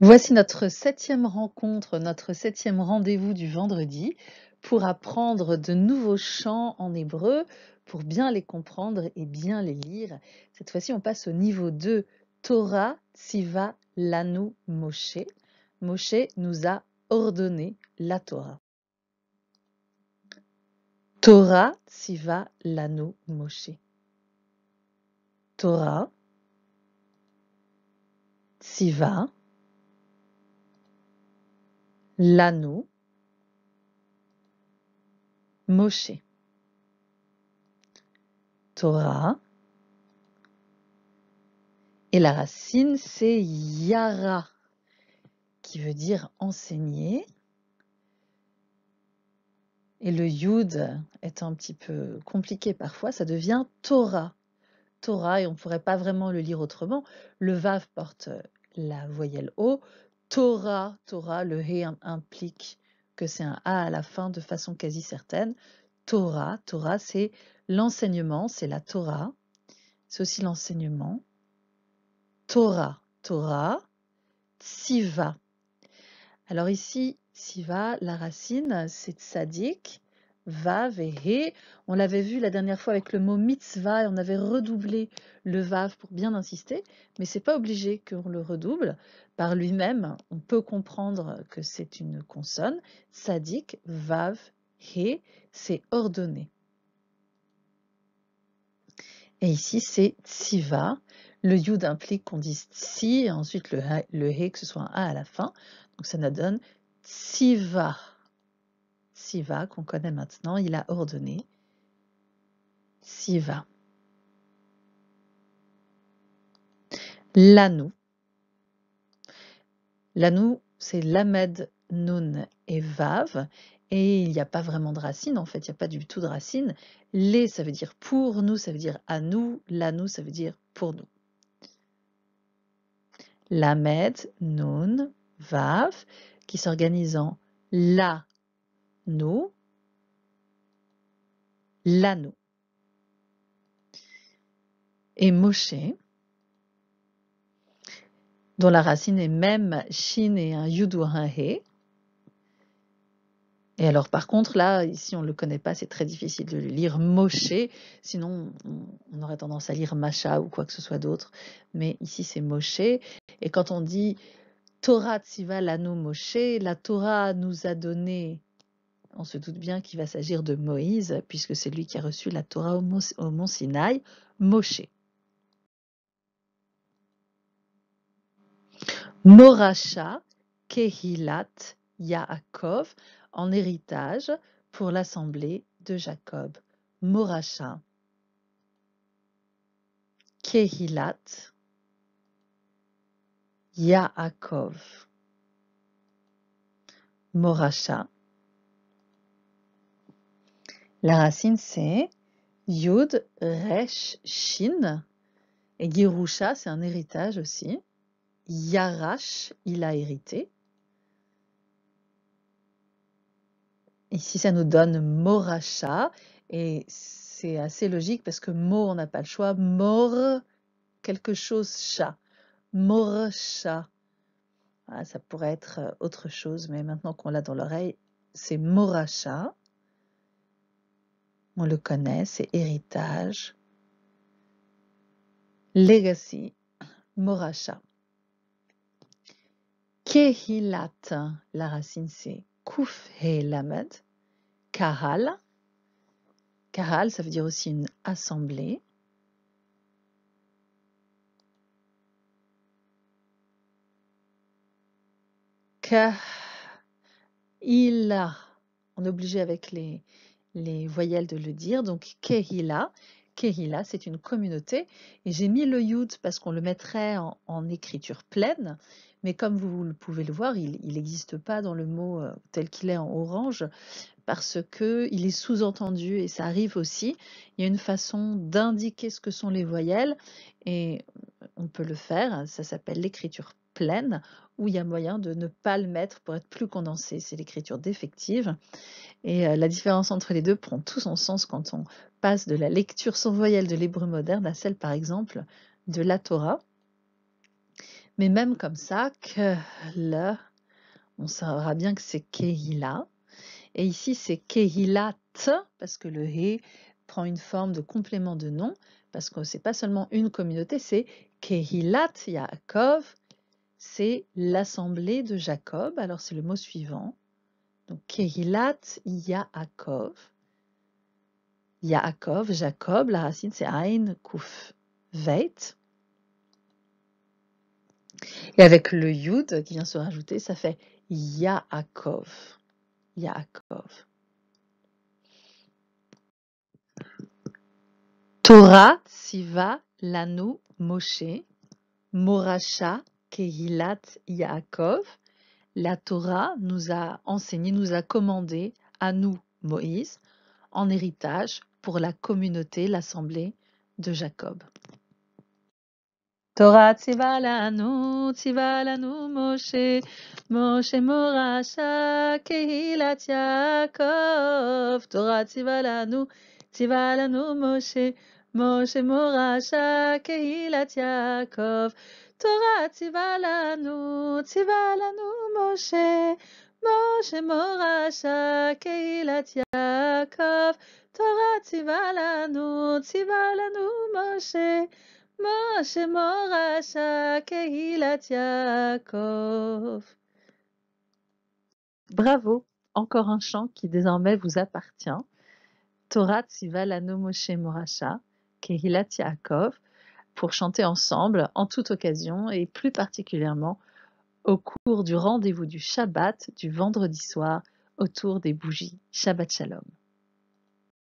Voici notre septième rencontre, notre septième rendez-vous du vendredi pour apprendre de nouveaux chants en hébreu, pour bien les comprendre et bien les lire. Cette fois-ci, on passe au niveau 2, Torah Siva, Lanu Moshe. Moshe nous a ordonné la Torah. Torah Siva, Lanu Moshe. Torah siva l'anneau, Moshe, Torah, et la racine c'est Yara, qui veut dire enseigner. Et le Yud est un petit peu compliqué parfois, ça devient Torah. Torah, et on ne pourrait pas vraiment le lire autrement. Le Vav porte la voyelle O, Torah, Torah, le hé implique que c'est un a à la fin de façon quasi certaine. Torah, Torah, c'est l'enseignement, c'est la Torah, c'est aussi l'enseignement. Torah, Torah, Tsiva. Alors ici, Tsiva, la racine, c'est tzadik, vav et On l'avait vu la dernière fois avec le mot mitzvah, et on avait redoublé le vav pour bien insister, mais c'est pas obligé qu'on le redouble. Par lui-même, on peut comprendre que c'est une consonne. Sadik, vav, he, c'est ordonné. Et ici, c'est tsiva. Le yud implique qu'on dise tsi, et ensuite le, que ce soit un a à la fin. Donc ça nous donne tsiva. Siva, qu'on connaît maintenant, il a ordonné Siva. Lanou, L'anou, c'est Lamed, Nun et Vav. Et il n'y a pas vraiment de racine, en fait, il n'y a pas du tout de racine. Les, ça veut dire pour nous, ça veut dire à nous. lanou, ça veut dire pour nous. Lamed, Nun, Vav, qui s'organise en La nous, L'anneau. Et Moshe, dont la racine est même Shin et un Yudou, He. Et alors par contre, là, ici on ne le connaît pas, c'est très difficile de lire Moshe, sinon on aurait tendance à lire Macha ou quoi que ce soit d'autre. Mais ici c'est Moshe. Et quand on dit Torah Tziva l'anneau Moshe, la Torah nous a donné on se doute bien qu'il va s'agir de Moïse, puisque c'est lui qui a reçu la Torah au mont, Sinaï, Moshe. Moracha, Kehilat, Yaakov, en héritage pour l'assemblée de Jacob. Moracha, Kehilat, Yaakov. Moracha, la racine c'est Yud, Resh, Shin. Et Girusha, c'est un héritage aussi. Yarash, il a hérité. Ici, ça nous donne Morasha. Et c'est assez logique parce que Mor, on n'a pas le choix. Mor, quelque chose, chat. Moracha. ça pourrait être autre chose, mais maintenant qu'on l'a dans l'oreille, c'est Morasha on le connaît, c'est héritage. Legacy, Moracha. Kehilat, la racine c'est Kouf He Lamed. Kahal. Kahal, ça veut dire aussi une assemblée. Kahila. On est obligé avec les, les voyelles de le dire. Donc Kehila, Kehila, c'est une communauté. Et j'ai mis le yud parce qu'on le mettrait en, écriture pleine, mais comme vous pouvez le voir, il n'existe pas dans le mot euh, tel qu'il est en orange parce qu'il est sous-entendu et ça arrive aussi. Il y a une façon d'indiquer ce que sont les voyelles et on peut le faire. Ça s'appelle l'écriture pleine, où il y a moyen de ne pas le mettre pour être plus condensé. C'est l'écriture défective. Et euh, la différence entre les deux prend tout son sens quand on passe de la lecture sans voyelle de l'hébreu moderne à celle, par exemple, de la Torah. Mais même comme ça, que on saura bien que c'est Kehila. Et ici, c'est Kehilat, parce que le He prend une forme de complément de nom, parce que c'est pas seulement une communauté, c'est Kehilat Yaakov, c'est l'assemblée de Jacob. Alors c'est le mot suivant. Donc Kehilat Yaakov. Yaakov, Jacob, la racine c'est Ain Kuf Veit. Et avec le Yud qui vient se rajouter, ça fait Yaakov. Yaakov. Torah Siva Lanu Moshe, Moracha, Kehilat, Yaakov, la Torah nous a enseigné, nous a commandé à nous, Moïse, en héritage pour la communauté, l'assemblée de Jacob. Torah tzivalanu, nous Moshe, Moshe Morasha, Kehilat Yaakov. Torah tzivalanu, nous Moshe, Moshe Mora Keilat Yaakov Torah no Tivalanu Moshe Moshe Mora Keilat Torat Torah Tivalanu Tivalanu Moshe Moshe Mora Kehila Yaakov Bravo encore un chant qui désormais vous appartient Torah Tivalanu Moshe Morasha. Kehila Yaakov pour chanter ensemble en toute occasion et plus particulièrement au cours du rendez-vous du Shabbat du vendredi soir autour des bougies. Shabbat Shalom.